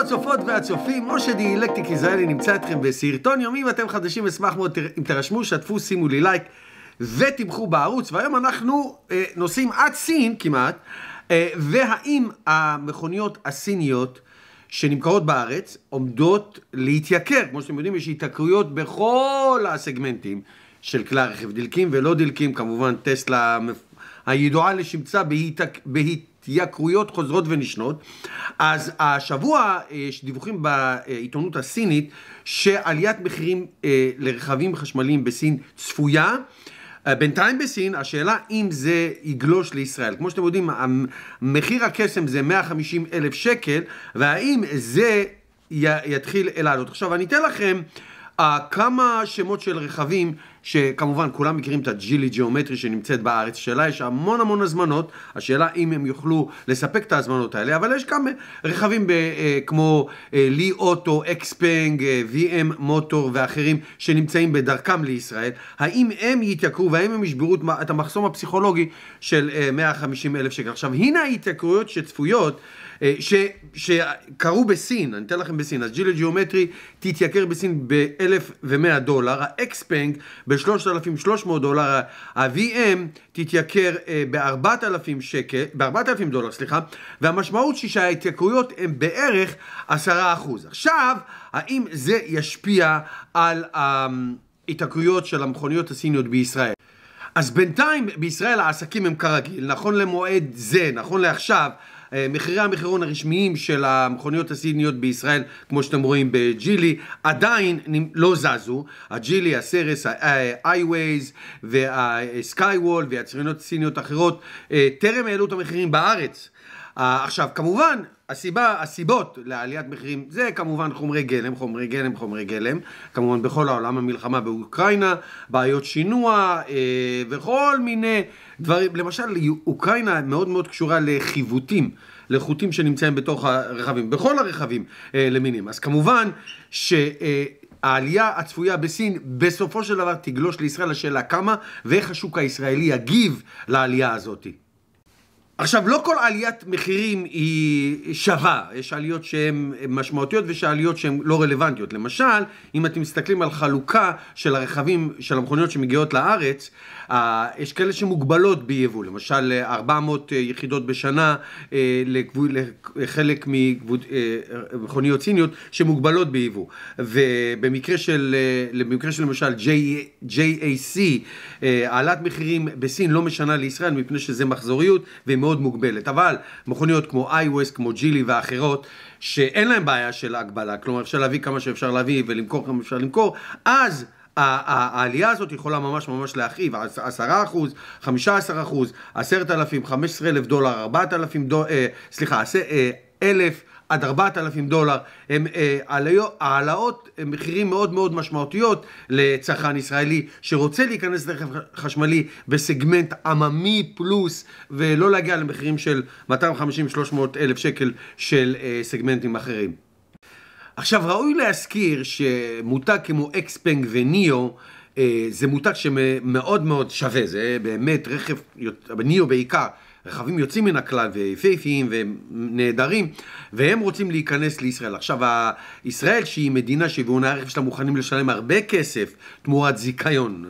הצופות והצופים, משה דיאלקטיק ישראלי נמצא אתכם בסרטון יומי, אם אתם חדשים אשמח מאוד אם תרשמו, שתפו, שימו לי לייק ותמכו בערוץ, והיום אנחנו אה, נוסעים עד סין כמעט, אה, והאם המכוניות הסיניות שנמכרות בארץ עומדות להתייקר, כמו שאתם יודעים יש התייקרויות בכל הסגמנטים של כלי הרכב, דלקים ולא דלקים, כמובן טסלה הידועה לשמצה בהתייקרות. התייקרויות חוזרות ונשנות. אז השבוע אה, יש דיווחים בעיתונות הסינית שעליית מחירים אה, לרכבים חשמליים בסין צפויה. אה, בינתיים בסין, השאלה אם זה יגלוש לישראל. כמו שאתם יודעים, מחיר הקסם זה 150 אלף שקל, והאם זה יתחיל אל לעלות. עכשיו, אני אתן לכם... אה, כמה שמות של רכבים, שכמובן כולם מכירים את הג'ילי ג'אומטרי שנמצאת בארץ, השאלה יש המון המון הזמנות, השאלה אם הם יוכלו לספק את ההזמנות האלה, אבל יש כמה אה, רכבים ב, אה, כמו אה, לי אוטו, אקספנג, אה, VM מוטור ואחרים שנמצאים בדרכם לישראל, האם הם יתייקרו והאם הם ישברו את המחסום הפסיכולוגי של אה, 150 אלף שקל. עכשיו הנה ההתייקרויות שצפויות אה, ש, שקרו בסין, אני אתן לכם בסין, אז ג'ילה ג'יומטרי תתייקר בסין ב-1,100 דולר, האקספנג ב-3,300 דולר, ה-VM תתייקר אה, ב-4,000 שקל, ב-4,000 דולר, סליחה, והמשמעות היא שההתייקרויות הן בערך 10%. עכשיו, האם זה ישפיע על ההתייקרויות אמ, של המכוניות הסיניות בישראל? אז בינתיים בישראל העסקים הם כרגיל, נכון למועד זה, נכון לעכשיו, אה, מחירי המחירון הרשמיים של המכוניות הסיניות בישראל, כמו שאתם רואים בג'ילי, עדיין לא זזו. הג'ילי, הסרס, ה-iways וה-skywall והיצרניות סיניות אה, טרם העלו את המחירים בארץ. אה, עכשיו, כמובן, הסיבה, הסיבות לעליית מחירים זה כמובן חומרי גלם, חומרי גלם, חומרי גלם, כמובן בכל העולם המלחמה באוקראינה, בעיות שינוע אה, וכל מיני דברים, למשל אוקראינה מאוד מאוד קשורה לחיווטים, לחוטים שנמצאים בתוך הרכבים, בכל הרכבים אה, למינים, אז כמובן ש... אה, העלייה הצפויה בסין בסופו של דבר תגלוש לישראל, לשאלה כמה ואיך השוק הישראלי יגיב לעלייה הזאתי. עכשיו, לא כל עליית מחירים היא שווה, יש עליות שהן משמעותיות ויש עליות שהן לא רלוונטיות. למשל, אם אתם מסתכלים על חלוקה של הרכבים, של המכוניות שמגיעות לארץ, אה, יש כאלה שמוגבלות ביבוא, למשל 400 אה, יחידות בשנה אה, לחלק ממכוניות סיניות שמוגבלות ביבוא. ובמקרה של, במקרה של למשל JAC, העלאת מחירים בסין לא משנה לישראל מפני שזה מחזוריות, והם מאוד מוגבלת, אבל מכוניות כמו iOS, כמו ג'ילי ואחרות, שאין להם בעיה של הגבלה, כלומר אפשר להביא כמה שאפשר להביא ולמכור כמה שאפשר למכור, אז העלייה הזאת יכולה ממש ממש להכאיב, 10 15 10,000, 15,000 דולר, 4,000 דולר, אה, סליחה, 1,000, עד 4,000 דולר, הם אה, העלאות מחירים מאוד מאוד משמעותיות לצרכן ישראלי שרוצה להיכנס לרכב חשמלי בסגמנט עממי פלוס ולא להגיע למחירים של 250-300 אלף שקל של אה, סגמנטים אחרים. עכשיו ראוי להזכיר שמותג כמו אקספנג וניו אה, זה מותג שמאוד מאוד שווה, זה באמת רכב, ניו בעיקר רכבים יוצאים מן הכלל ויפייפיים ונהדרים, והם רוצים להיכנס לישראל. עכשיו, ישראל שהיא מדינה שיבואני הרכב שלה מוכנים לשלם הרבה כסף תמורת זיכיון,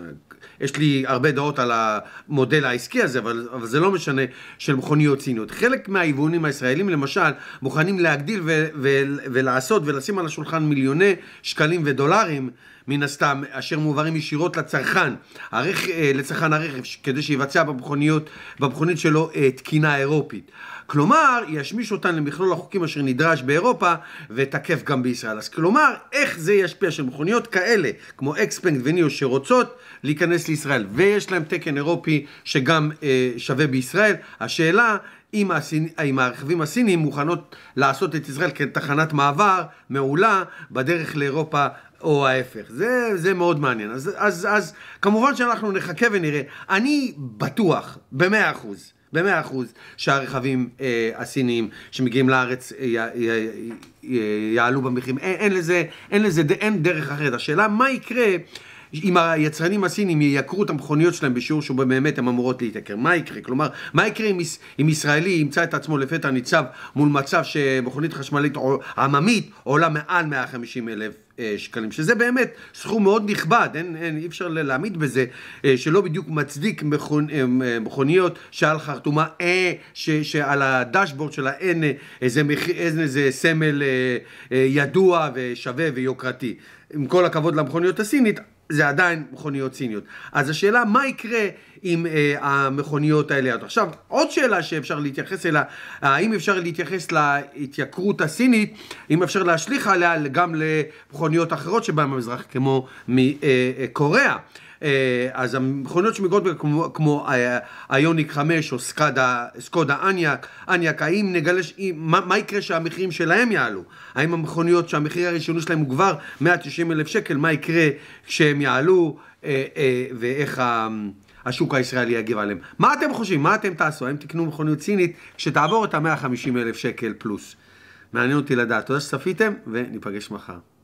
יש לי הרבה דעות על המודל העסקי הזה, אבל, אבל זה לא משנה, של מכוניות סיניות. חלק מהיבואנים הישראלים, למשל, מוכנים להגדיל ו, ו, ולעשות ולשים על השולחן מיליוני שקלים ודולרים. מן הסתם, אשר מועברים ישירות לצרכן, הרכ... אה, לצרכן הרכב, כדי שיבצע במכוניות, במכונית שלו אה, תקינה אירופית. כלומר, ישמיש אותן למכלול החוקים אשר נדרש באירופה ותקף גם בישראל. אז כלומר, איך זה ישפיע שמכוניות כאלה, כמו אקספנקט וניו שרוצות להיכנס לישראל ויש להן תקן אירופי שגם אה, שווה בישראל, השאלה אם, הסיני, אם הרכבים הסינים מוכנות לעשות את ישראל כתחנת מעבר מעולה בדרך לאירופה או ההפך. זה, זה מאוד מעניין. אז, אז, אז כמובן שאנחנו נחכה ונראה. אני בטוח, במאה אחוז. במאה אחוז, שהרכבים אה, הסיניים שמגיעים לארץ אה, אה, אה, יעלו במחירים. אין, אין לזה, אין לזה, אין דרך אחרת. השאלה מה יקרה אם היצרנים הסינים ייקרו את המכוניות שלהם בשיעור שבו באמת הן אמורות להתייקר. מה יקרה? כלומר, מה יקרה אם, אם ישראלי ימצא את עצמו לפתע ניצב מול מצב שמכונית חשמלית עממית עולה מעל 150 אלף אה, שקלים, שזה באמת סכום מאוד נכבד, אין, אין, אי אפשר להעמיד בזה, אה, שלא בדיוק מצדיק מכונ, אה, מכוניות שעל חרטומה, אה, ש, שעל הדשבורד שלה אין איזה, מחיר, איזה סמל אה, אה, ידוע ושווה ויוקרתי. עם כל הכבוד למכוניות הסינית, זה עדיין מכוניות סיניות. אז השאלה, מה יקרה עם אה, המכוניות האלה? עכשיו, עוד שאלה שאפשר להתייחס אליה, האם אפשר להתייחס להתייקרות הסינית, אם אפשר להשליך עליה גם למכוניות אחרות שבהן המזרח, כמו מקוריאה. אה, אה אה, אז המכוניות שמגיעות כמו, כמו אה, איוניק 5 או סקודה, סקודה אניאק, אניאק, האם נגלה, מה, מה יקרה שהמחירים שלהם יעלו? האם המכוניות שהמחיר הראשוני שלהם הוא כבר 190 אלף שקל, מה יקרה כשהם יעלו אה, ואיך ה... השוק הישראלי יגיב עליהם? מה אתם חושבים? מה אתם תעשו? האם תקנו מכוניות סינית כשתעבור את ה-150 אלף שקל פלוס? מעניין אותי לדעת. תודה שצפיתם וניפגש מחר.